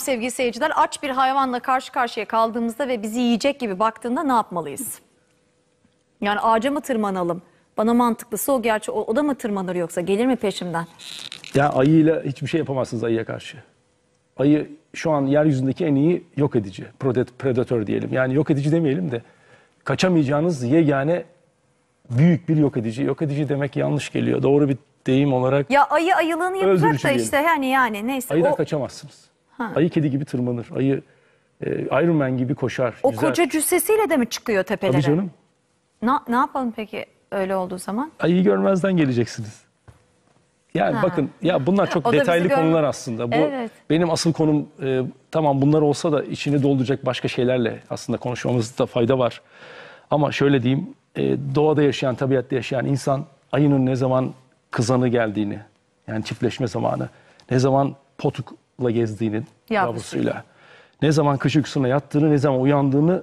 Sevgili seyirciler aç bir hayvanla karşı karşıya kaldığımızda ve bizi yiyecek gibi baktığında ne yapmalıyız? Yani ağaca mı tırmanalım? Bana mantıklısı o gerçi o, o da mı tırmanır yoksa gelir mi peşimden? Ya ayıyla hiçbir şey yapamazsınız ayıya karşı. Ayı şu an yeryüzündeki en iyi yok edici, predatör diyelim. Yani yok edici demeyelim de kaçamayacağınız yegane büyük bir yok edici. Yok edici demek yanlış geliyor. Doğru bir deyim olarak. Ya ayı ayılığını yapacak da işte yani yani neyse. Ayıda o... kaçamazsınız. Ha. Ayı kedi gibi tırmanır. Ayı e, Iron Man gibi koşar. O yüzer. koca cüssesiyle de mi çıkıyor tepelere? Tabii canım. Na, ne yapalım peki öyle olduğu zaman? Ayıyı görmezden geleceksiniz. Yani ha. bakın ya bunlar çok detaylı konular aslında. Bu evet. benim asıl konum e, tamam bunlar olsa da içini dolduracak başka şeylerle aslında konuşmamızda fayda var. Ama şöyle diyeyim, e, doğada yaşayan, tabiatta yaşayan insan ayının ne zaman kızanı geldiğini, yani çiftleşme zamanı, ne zaman potuk gezdiğinin yavrusuyla. yavrusuyla. Ne zaman kış uykusuna yattığını, ne zaman uyandığını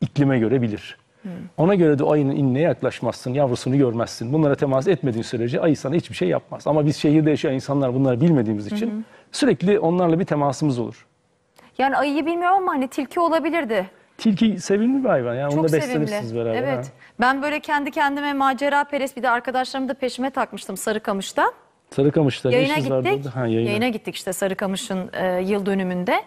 iklime göre bilir. Hmm. Ona göre de o ayının inine yaklaşmazsın, yavrusunu görmezsin. Bunlara temas etmediğin sürece ayı sana hiçbir şey yapmaz. Ama biz şehirde yaşayan insanlar bunları bilmediğimiz için hmm. sürekli onlarla bir temasımız olur. Yani ayıyı bilmiyorum ama hani tilki olabilirdi. Tilki sevimli bir hayvan. Yani Çok onu da beslenirsiniz beraber. Evet. Ha. Ben böyle kendi kendime macera peres bir de arkadaşlarımı da peşime takmıştım Sarıkamış'ta. Sarıkamış'ta Yayına gittik. Ha, yayına. Yayına gittik işte Sarıkamış'ın e, yıl dönümünde.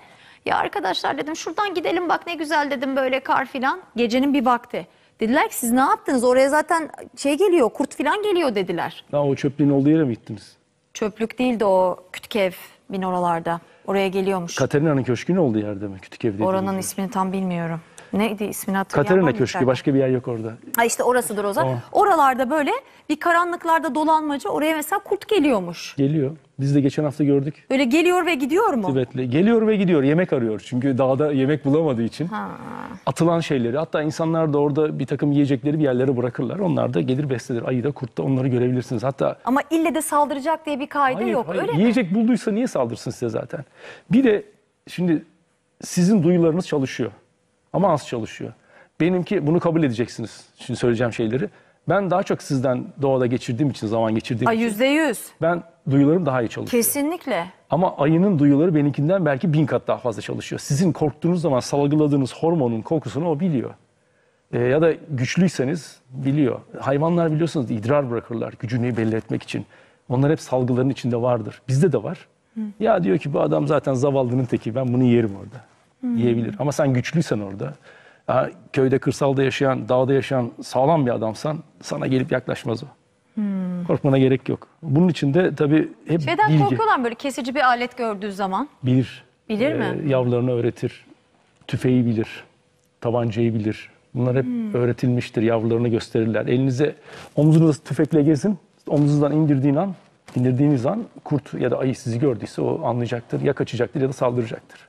Ya arkadaşlar dedim şuradan gidelim bak ne güzel dedim böyle kar filan. Gecenin bir vakti. Dediler ki siz ne yaptınız? Oraya zaten şey geliyor, kurt filan geliyor dediler. Daha o çöplüğün olduğu yere mi gittiniz? Çöplük değil de o Kütkev bin oralarda. Oraya geliyormuş. Katerina'nın ne oldu yerde mi? Kütükev dediğiniz Oranın ismini tam bilmiyorum. Neydi ismini hatırlayamam. Katarina Köşkü başka bir yer yok orada. Ha işte orasıdır o zaman. O. Oralarda böyle bir karanlıklarda dolanmaca oraya mesela kurt geliyormuş. Geliyor. Biz de geçen hafta gördük. Öyle geliyor ve gidiyor mu? Tibetli. Geliyor ve gidiyor. Yemek arıyor. Çünkü dağda yemek bulamadığı için. Ha. Atılan şeyleri. Hatta insanlar da orada bir takım yiyecekleri bir yerlere bırakırlar. Onlar da gelir beslenir. Ayı da kurt da onları görebilirsiniz. Hatta Ama ille de saldıracak diye bir kaydı hayır, yok. Hayır. Öyle Yiyecek mi? bulduysa niye saldırsın size zaten? Bir de şimdi sizin duyularınız çalışıyor ama az çalışıyor. Benimki bunu kabul edeceksiniz. Şimdi söyleyeceğim şeyleri. Ben daha çok sizden doğada geçirdiğim için, zaman geçirdiğim Ay, için. Yüzde yüz. Ben duyularım daha iyi çalışıyor. Kesinlikle. Ama ayının duyuları benimkinden belki bin kat daha fazla çalışıyor. Sizin korktuğunuz zaman salgıladığınız hormonun kokusunu o biliyor. Ee, ya da güçlüyseniz biliyor. Hayvanlar biliyorsunuz idrar bırakırlar gücünü belli etmek için. Onlar hep salgıların içinde vardır. Bizde de var. Hı. Ya diyor ki bu adam zaten zavallının teki ben bunu yerim orada hmm. yiyebilir. Ama sen güçlüysen orada, ha, köyde, kırsalda yaşayan, dağda yaşayan sağlam bir adamsan sana gelip yaklaşmaz o. Hmm. Korkmana gerek yok. Bunun için de tabii hep Şeyden bilgi. korkuyorlar böyle kesici bir alet gördüğü zaman? Bilir. Bilir ee, mi? Yavrularını öğretir. Tüfeği bilir. Tabancayı bilir. Bunlar hep hmm. öğretilmiştir. Yavrularını gösterirler. Elinize omzunuzda tüfekle gezin. Omzunuzdan indirdiğin an, indirdiğiniz an kurt ya da ayı sizi gördüyse o anlayacaktır. Ya kaçacaktır ya da saldıracaktır.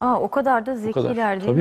Aa, o kadar da zekiler kadar. değil mi?